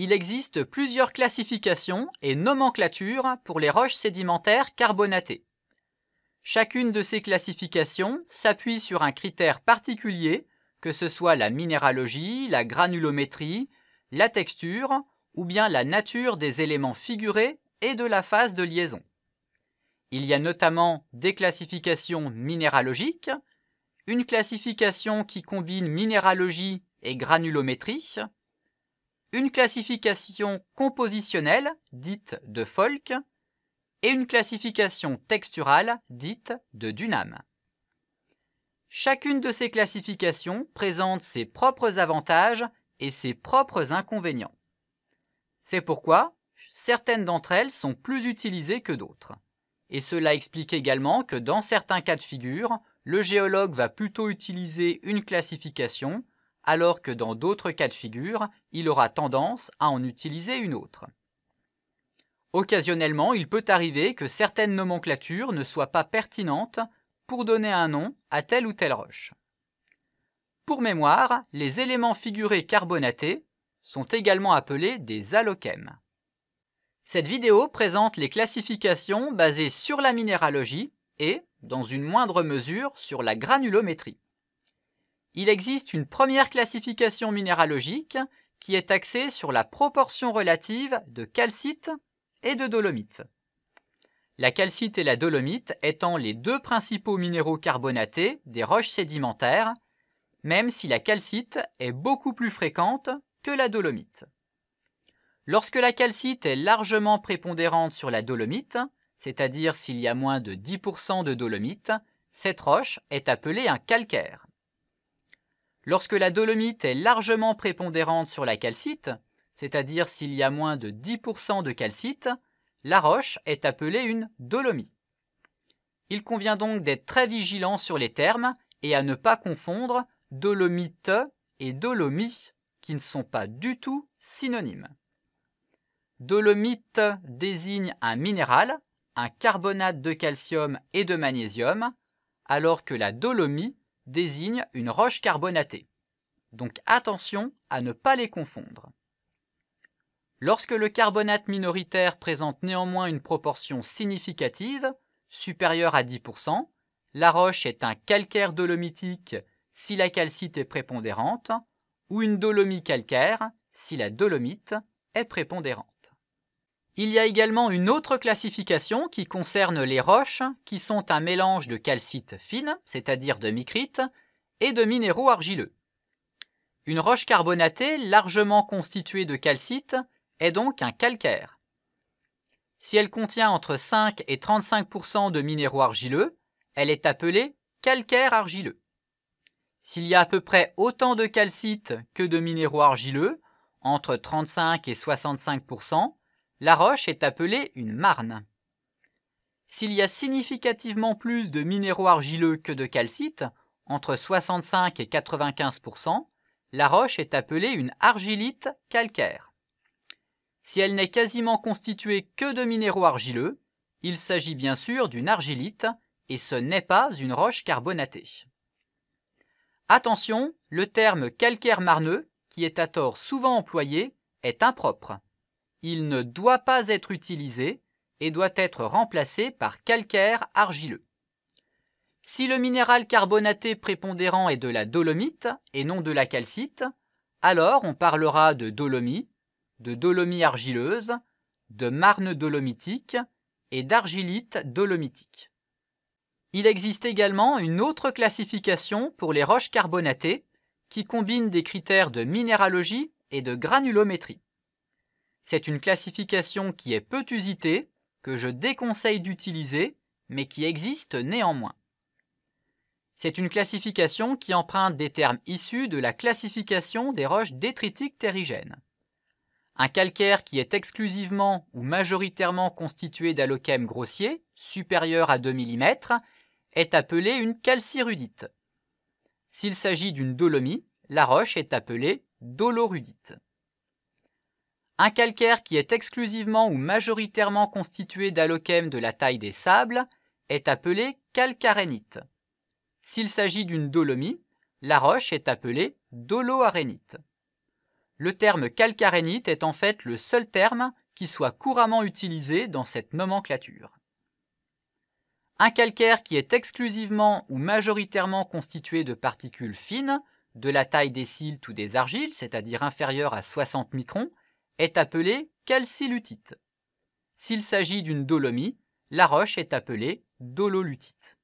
Il existe plusieurs classifications et nomenclatures pour les roches sédimentaires carbonatées. Chacune de ces classifications s'appuie sur un critère particulier, que ce soit la minéralogie, la granulométrie, la texture ou bien la nature des éléments figurés et de la phase de liaison. Il y a notamment des classifications minéralogiques, une classification qui combine minéralogie et granulométrie, une classification compositionnelle, dite de Folk, et une classification texturale, dite de Dunham. Chacune de ces classifications présente ses propres avantages et ses propres inconvénients. C'est pourquoi certaines d'entre elles sont plus utilisées que d'autres. Et cela explique également que dans certains cas de figure, le géologue va plutôt utiliser une classification, alors que dans d'autres cas de figure, il aura tendance à en utiliser une autre. Occasionnellement, il peut arriver que certaines nomenclatures ne soient pas pertinentes pour donner un nom à telle ou telle roche. Pour mémoire, les éléments figurés carbonatés sont également appelés des allochèmes. Cette vidéo présente les classifications basées sur la minéralogie et, dans une moindre mesure, sur la granulométrie il existe une première classification minéralogique qui est axée sur la proportion relative de calcite et de dolomite. La calcite et la dolomite étant les deux principaux minéraux carbonatés des roches sédimentaires, même si la calcite est beaucoup plus fréquente que la dolomite. Lorsque la calcite est largement prépondérante sur la dolomite, c'est-à-dire s'il y a moins de 10% de dolomite, cette roche est appelée un calcaire. Lorsque la dolomite est largement prépondérante sur la calcite, c'est-à-dire s'il y a moins de 10% de calcite, la roche est appelée une dolomie. Il convient donc d'être très vigilant sur les termes et à ne pas confondre dolomite et dolomie, qui ne sont pas du tout synonymes. Dolomite désigne un minéral, un carbonate de calcium et de magnésium, alors que la dolomie désigne une roche carbonatée. Donc attention à ne pas les confondre. Lorsque le carbonate minoritaire présente néanmoins une proportion significative, supérieure à 10%, la roche est un calcaire dolomitique si la calcite est prépondérante, ou une dolomie calcaire si la dolomite est prépondérante. Il y a également une autre classification qui concerne les roches, qui sont un mélange de calcite fine, c'est-à-dire de micrite, et de minéraux argileux. Une roche carbonatée largement constituée de calcite est donc un calcaire. Si elle contient entre 5 et 35 de minéraux argileux, elle est appelée calcaire argileux. S'il y a à peu près autant de calcite que de minéraux argileux, entre 35 et 65 la roche est appelée une marne. S'il y a significativement plus de minéraux argileux que de calcite, entre 65 et 95 la roche est appelée une argilite calcaire. Si elle n'est quasiment constituée que de minéraux argileux, il s'agit bien sûr d'une argilite et ce n'est pas une roche carbonatée. Attention, le terme calcaire marneux, qui est à tort souvent employé, est impropre. Il ne doit pas être utilisé et doit être remplacé par calcaire argileux. Si le minéral carbonaté prépondérant est de la dolomite et non de la calcite, alors on parlera de dolomie, de dolomie argileuse, de marne dolomitique et d'argilite dolomitique. Il existe également une autre classification pour les roches carbonatées qui combine des critères de minéralogie et de granulométrie. C'est une classification qui est peu usitée, que je déconseille d'utiliser, mais qui existe néanmoins. C'est une classification qui emprunte des termes issus de la classification des roches détritiques terrigènes. Un calcaire qui est exclusivement ou majoritairement constitué d'alochèmes grossiers, supérieurs à 2 mm, est appelé une calcirudite. S'il s'agit d'une dolomie, la roche est appelée dolorudite. Un calcaire qui est exclusivement ou majoritairement constitué d'alochèmes de la taille des sables est appelé calcarénite. S'il s'agit d'une dolomie, la roche est appelée doloarénite. Le terme calcarénite est en fait le seul terme qui soit couramment utilisé dans cette nomenclature. Un calcaire qui est exclusivement ou majoritairement constitué de particules fines, de la taille des siltes ou des argiles, c'est-à-dire inférieur à 60 microns, est appelée calcilutite. S'il s'agit d'une dolomie, la roche est appelée dololutite.